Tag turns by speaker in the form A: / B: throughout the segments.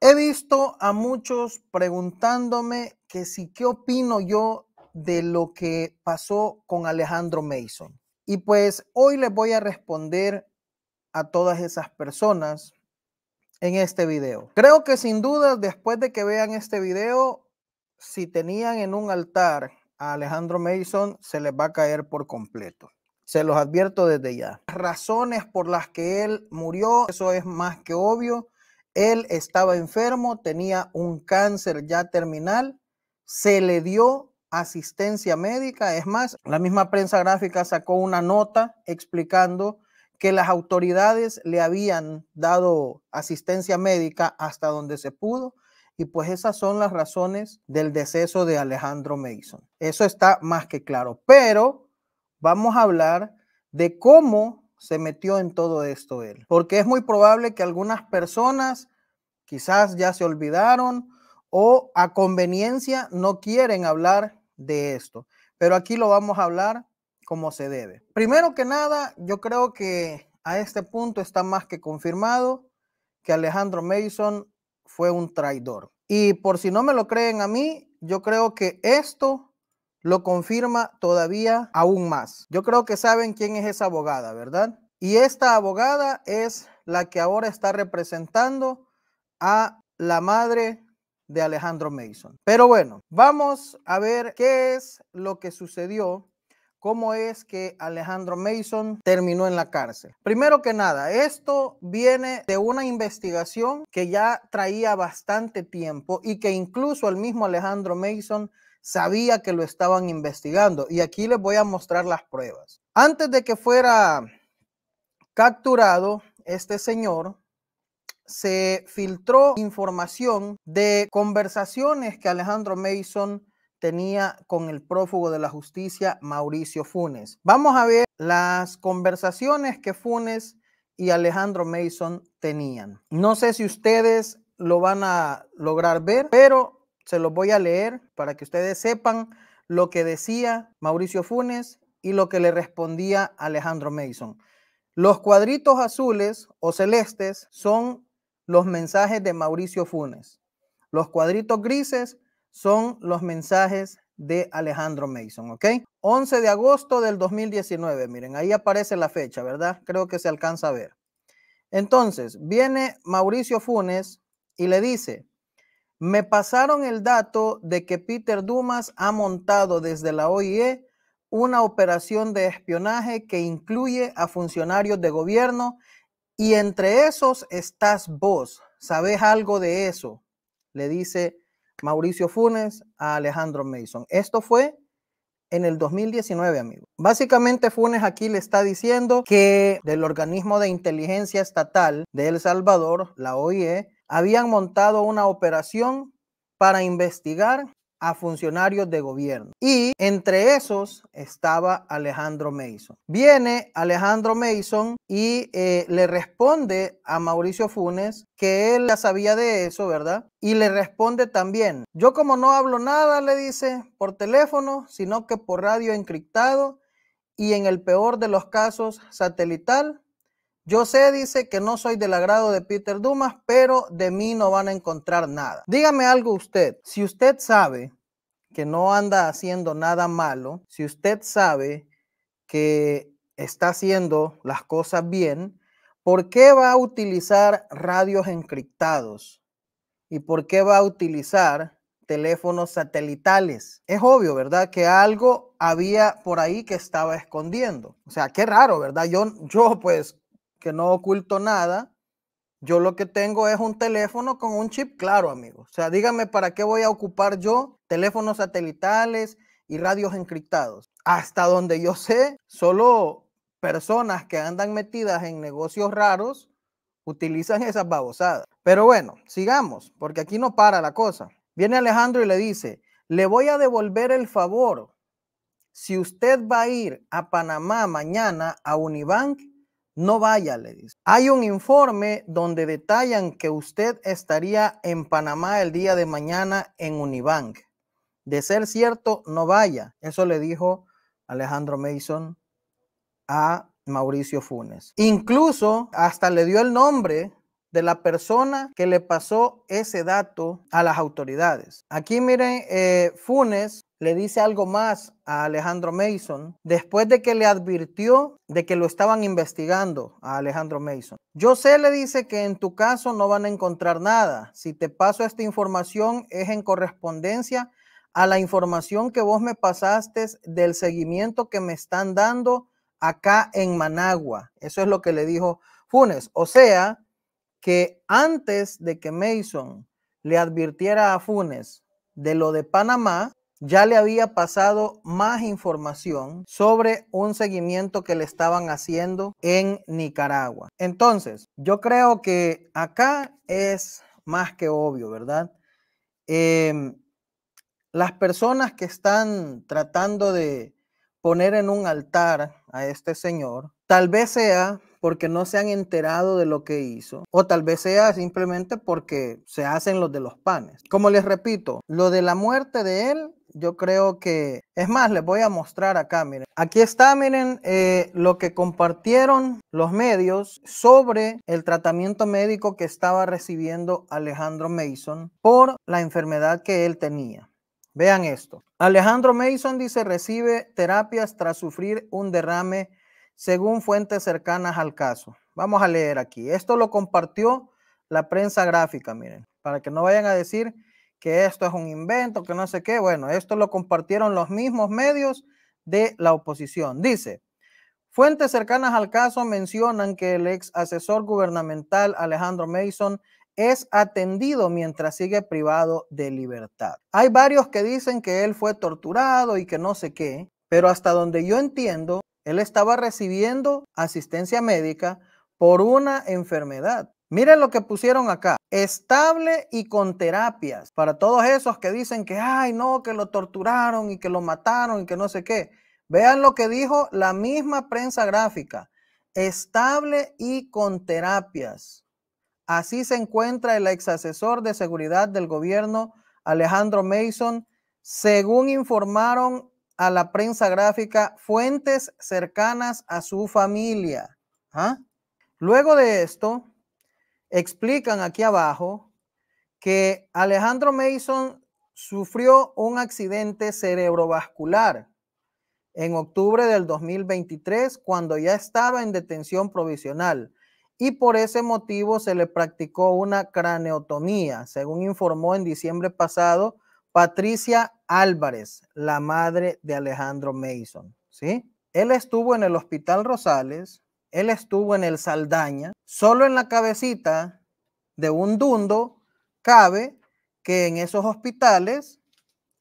A: He visto a muchos preguntándome que si qué opino yo de lo que pasó con Alejandro Mason. Y pues hoy les voy a responder a todas esas personas en este video. Creo que sin duda, después de que vean este video, si tenían en un altar a Alejandro Mason, se les va a caer por completo. Se los advierto desde ya. Las razones por las que él murió, eso es más que obvio él estaba enfermo, tenía un cáncer ya terminal, se le dio asistencia médica. Es más, la misma prensa gráfica sacó una nota explicando que las autoridades le habían dado asistencia médica hasta donde se pudo. Y pues esas son las razones del deceso de Alejandro Mason. Eso está más que claro. Pero vamos a hablar de cómo se metió en todo esto él. Porque es muy probable que algunas personas quizás ya se olvidaron o a conveniencia no quieren hablar de esto. Pero aquí lo vamos a hablar como se debe. Primero que nada, yo creo que a este punto está más que confirmado que Alejandro Mason fue un traidor. Y por si no me lo creen a mí, yo creo que esto lo confirma todavía aún más. Yo creo que saben quién es esa abogada, ¿verdad? Y esta abogada es la que ahora está representando a la madre de Alejandro Mason. Pero bueno, vamos a ver qué es lo que sucedió, cómo es que Alejandro Mason terminó en la cárcel. Primero que nada, esto viene de una investigación que ya traía bastante tiempo y que incluso el mismo Alejandro Mason sabía que lo estaban investigando. Y aquí les voy a mostrar las pruebas. Antes de que fuera capturado este señor, se filtró información de conversaciones que Alejandro Mason tenía con el prófugo de la justicia, Mauricio Funes. Vamos a ver las conversaciones que Funes y Alejandro Mason tenían. No sé si ustedes lo van a lograr ver, pero se los voy a leer para que ustedes sepan lo que decía Mauricio Funes y lo que le respondía Alejandro Mason. Los cuadritos azules o celestes son los mensajes de Mauricio Funes. Los cuadritos grises son los mensajes de Alejandro Mason, 11 de agosto del 2019, miren, ahí aparece la fecha, ¿verdad? Creo que se alcanza a ver. Entonces, viene Mauricio Funes y le dice, me pasaron el dato de que Peter Dumas ha montado desde la OIE una operación de espionaje que incluye a funcionarios de gobierno y entre esos estás vos. ¿Sabés algo de eso? Le dice Mauricio Funes a Alejandro Mason. Esto fue en el 2019, amigo Básicamente Funes aquí le está diciendo que del organismo de inteligencia estatal de El Salvador, la OIE, habían montado una operación para investigar a funcionarios de gobierno. Y entre esos estaba Alejandro Mason. Viene Alejandro Mason y eh, le responde a Mauricio Funes que él ya sabía de eso, ¿verdad? Y le responde también, yo como no hablo nada, le dice, por teléfono, sino que por radio encriptado y en el peor de los casos satelital, yo sé, dice, que no soy del agrado de Peter Dumas, pero de mí no van a encontrar nada. Dígame algo usted, si usted sabe que no anda haciendo nada malo, si usted sabe que está haciendo las cosas bien, ¿por qué va a utilizar radios encriptados? ¿Y por qué va a utilizar teléfonos satelitales? Es obvio, ¿verdad? Que algo había por ahí que estaba escondiendo. O sea, qué raro, ¿verdad? Yo, yo pues que no oculto nada. Yo lo que tengo es un teléfono con un chip claro, amigo. O sea, dígame para qué voy a ocupar yo teléfonos satelitales y radios encriptados. Hasta donde yo sé, solo personas que andan metidas en negocios raros utilizan esas babosadas. Pero bueno, sigamos, porque aquí no para la cosa. Viene Alejandro y le dice, le voy a devolver el favor. Si usted va a ir a Panamá mañana a Unibank, no vaya, le dice. Hay un informe donde detallan que usted estaría en Panamá el día de mañana en Unibank. De ser cierto, no vaya. Eso le dijo Alejandro Mason a Mauricio Funes. Incluso hasta le dio el nombre de la persona que le pasó ese dato a las autoridades. Aquí miren, eh, Funes le dice algo más a Alejandro Mason después de que le advirtió de que lo estaban investigando a Alejandro Mason. Yo sé, le dice que en tu caso no van a encontrar nada. Si te paso esta información es en correspondencia a la información que vos me pasaste del seguimiento que me están dando acá en Managua. Eso es lo que le dijo Funes. O sea, que antes de que Mason le advirtiera a Funes de lo de Panamá, ya le había pasado más información sobre un seguimiento que le estaban haciendo en Nicaragua. Entonces, yo creo que acá es más que obvio, ¿verdad? Em, las personas que están tratando de poner en un altar a este señor, tal vez sea porque no se han enterado de lo que hizo, o tal vez sea simplemente porque se hacen los de los panes. Como les repito, lo de la muerte de él yo creo que, es más, les voy a mostrar acá, miren. Aquí está, miren, eh, lo que compartieron los medios sobre el tratamiento médico que estaba recibiendo Alejandro Mason por la enfermedad que él tenía. Vean esto. Alejandro Mason dice recibe terapias tras sufrir un derrame según fuentes cercanas al caso. Vamos a leer aquí. Esto lo compartió la prensa gráfica, miren, para que no vayan a decir que esto es un invento, que no sé qué. Bueno, esto lo compartieron los mismos medios de la oposición. Dice, fuentes cercanas al caso mencionan que el ex asesor gubernamental Alejandro Mason es atendido mientras sigue privado de libertad. Hay varios que dicen que él fue torturado y que no sé qué, pero hasta donde yo entiendo, él estaba recibiendo asistencia médica por una enfermedad. Miren lo que pusieron acá, estable y con terapias. Para todos esos que dicen que, ay, no, que lo torturaron y que lo mataron y que no sé qué. Vean lo que dijo la misma prensa gráfica, estable y con terapias. Así se encuentra el ex asesor de seguridad del gobierno, Alejandro Mason, según informaron a la prensa gráfica fuentes cercanas a su familia. ¿ah? Luego de esto, explican aquí abajo que Alejandro Mason sufrió un accidente cerebrovascular en octubre del 2023 cuando ya estaba en detención provisional y por ese motivo se le practicó una craneotomía, según informó en diciembre pasado Patricia Álvarez, la madre de Alejandro Mason, ¿sí? Él estuvo en el Hospital Rosales, él estuvo en el Saldaña, solo en la cabecita de un dundo cabe que en esos hospitales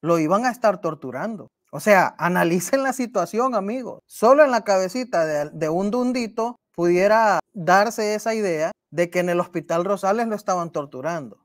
A: lo iban a estar torturando. O sea, analicen la situación, amigos. Solo en la cabecita de, de un dundito pudiera darse esa idea de que en el Hospital Rosales lo estaban torturando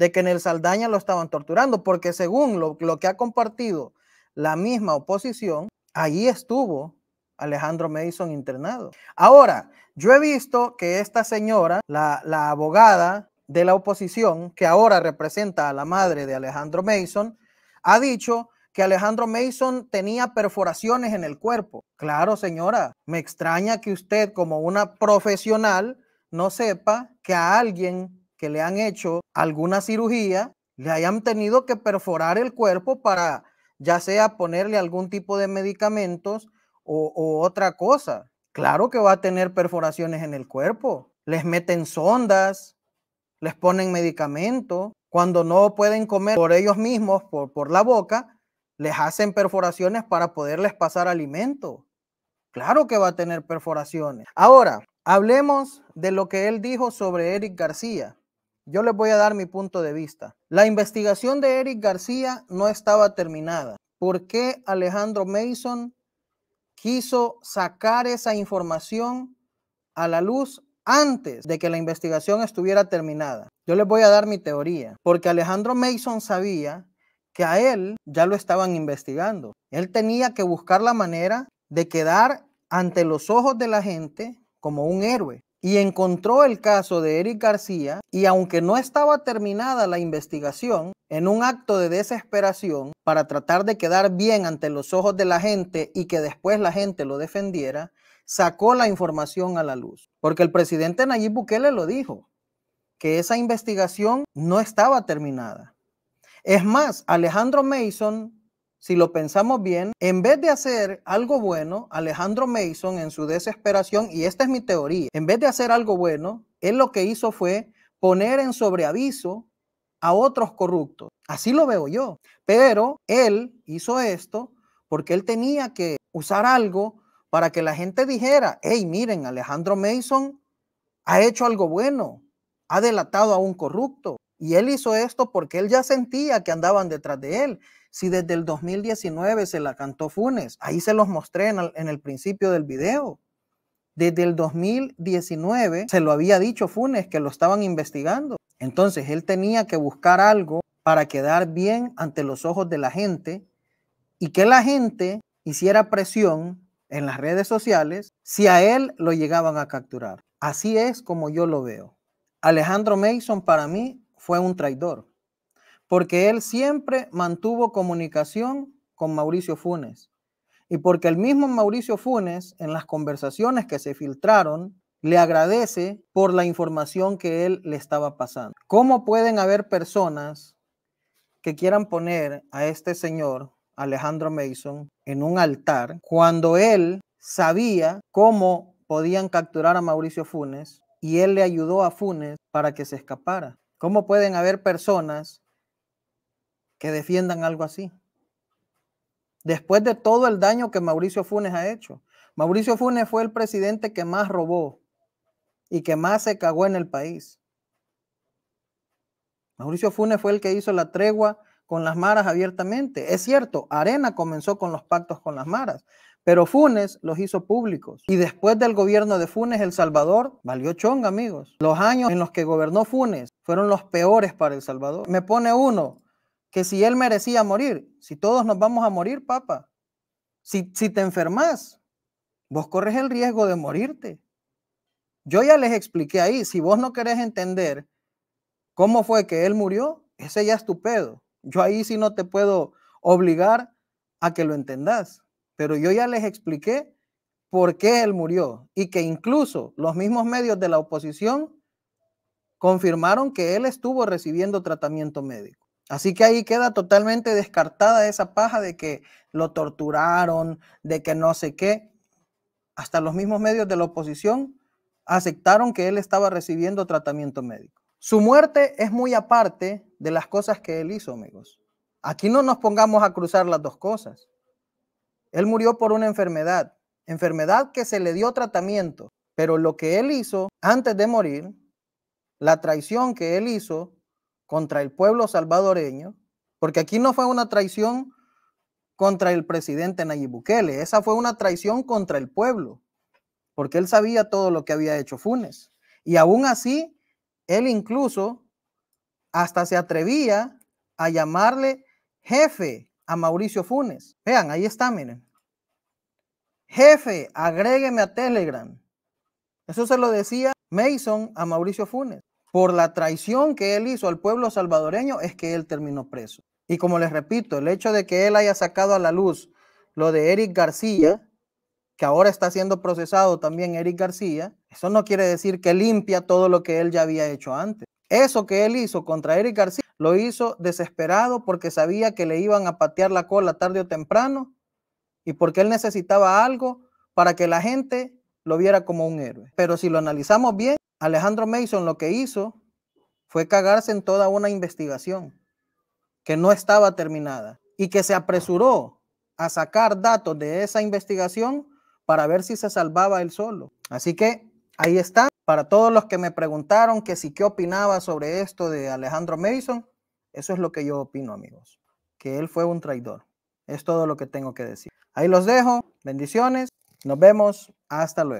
A: de que en el Saldaña lo estaban torturando, porque según lo, que ha compartido la misma oposición, ahí estuvo Alejandro Mason internado. Ahora, yo he visto que esta señora, la, la, abogada de la oposición, que ahora representa a la madre de Alejandro Mason, ha dicho que Alejandro Mason tenía perforaciones en el cuerpo. Claro, señora, me extraña que usted como una profesional no sepa que a alguien que le han hecho alguna cirugía le hayan tenido que perforar el cuerpo para ya sea ponerle algún tipo de medicamentos o, otra cosa. Claro que va a tener perforaciones en el cuerpo. Les meten sondas, les ponen medicamento. Cuando no pueden comer por ellos mismos, por, por la boca, les hacen perforaciones para poderles pasar alimento. Claro que va a tener perforaciones. Ahora, hablemos de lo que él dijo sobre Eric García. Yo les voy a dar mi punto de vista. La investigación de Eric García no estaba terminada. ¿Por qué Alejandro Mason quiso sacar esa información a la luz antes de que la investigación estuviera terminada? Yo les voy a dar mi teoría, porque Alejandro Mason sabía que a él ya lo estaban investigando. Él tenía que buscar la manera de quedar ante los ojos de la gente como un héroe y encontró el caso de Eric García y aunque no estaba terminada la investigación, en un acto de desesperación para tratar de quedar bien ante los ojos de la gente y que después la gente lo defendiera, sacó la información a la luz. Porque el presidente Nayib Bukele lo dijo, que esa investigación no estaba terminada. Es más, Alejandro Mason, si lo pensamos bien, en vez de hacer algo bueno, Alejandro Mason en su desesperación, y esta es mi teoría, en vez de hacer algo bueno, él lo que hizo fue poner en sobreaviso a otros corruptos. Así lo veo yo. Pero él hizo esto porque él tenía que usar algo para que la gente dijera, hey, miren, Alejandro Mason ha hecho algo bueno, ha delatado a un corrupto. Y él hizo esto porque él ya sentía que andaban detrás de él. Si desde el 2019 se la cantó Funes, ahí se los mostré en el, principio del video. Desde el 2019 se lo había dicho Funes que lo estaban investigando. Entonces él tenía que buscar algo para quedar bien ante los ojos de la gente y que la gente hiciera presión en las redes sociales si a él lo llegaban a capturar. Así es como yo lo veo. Alejandro Mason para mí fue un traidor, porque él siempre mantuvo comunicación con Mauricio Funes y porque el mismo Mauricio Funes, en las conversaciones que se filtraron, le agradece por la información que él le estaba pasando. ¿Cómo pueden haber personas que quieran poner a este señor, Alejandro Mason, en un altar cuando él sabía cómo podían capturar a Mauricio Funes y él le ayudó a Funes para que se escapara? ¿Cómo pueden haber personas que defiendan algo así? Después de todo el daño que Mauricio Funes ha hecho. Mauricio Funes fue el presidente que más robó y que más se cagó en el país. Mauricio Funes fue el que hizo la tregua con las maras abiertamente. Es cierto, Arena comenzó con los pactos con las maras, pero Funes los hizo públicos. Y después del gobierno de Funes, El Salvador valió chonga, amigos. Los años en los que gobernó Funes fueron los peores para El Salvador. Me pone uno que si él merecía morir, si todos nos vamos a morir, papa, si, si te enfermas, vos corres el riesgo de morirte. Yo ya les expliqué ahí, si vos no querés entender cómo fue que él murió, ese ya es tu pedo. Yo ahí sí no te puedo obligar a que lo entendas. Pero yo ya les expliqué por qué él murió y que incluso los mismos medios de la oposición confirmaron que él estuvo recibiendo tratamiento médico. Así que ahí queda totalmente descartada esa paja de que lo torturaron, de que no sé qué. Hasta los mismos medios de la oposición aceptaron que él estaba recibiendo tratamiento médico. Su muerte es muy aparte de las cosas que él hizo, amigos. Aquí no nos pongamos a cruzar las dos cosas. Él murió por una enfermedad, enfermedad que se le dio tratamiento, pero lo que él hizo antes de morir, la traición que él hizo contra el pueblo salvadoreño, porque aquí no fue una traición contra el presidente Nayib Bukele, esa fue una traición contra el pueblo, porque él sabía todo lo que había hecho Funes. Y aún así, él incluso hasta se atrevía a llamarle jefe a Mauricio Funes. Vean, ahí está, miren. Jefe, agrégueme a Telegram. Eso se lo decía Mason a Mauricio Funes. Por la traición que él hizo al pueblo salvadoreño es que él terminó preso. Y como les repito, el hecho de que él haya sacado a la luz lo de Eric García, que ahora está siendo procesado también Eric García, eso no quiere decir que limpia todo lo que él ya había hecho antes. Eso que él hizo contra Eric García lo hizo desesperado porque sabía que le iban a patear la cola tarde o temprano y porque él necesitaba algo para que la gente lo viera como un héroe. Pero si lo analizamos bien, Alejandro Mason lo que hizo fue cagarse en toda una investigación que no estaba terminada y que se apresuró a sacar datos de esa investigación para ver si se salvaba él solo. Así que ahí está. Para todos los que me preguntaron que si qué opinaba sobre esto de Alejandro Mason, eso es lo que yo opino, amigos, que él fue un traidor. Es todo lo que tengo que decir. Ahí los dejo. Bendiciones. Nos vemos. Hasta luego.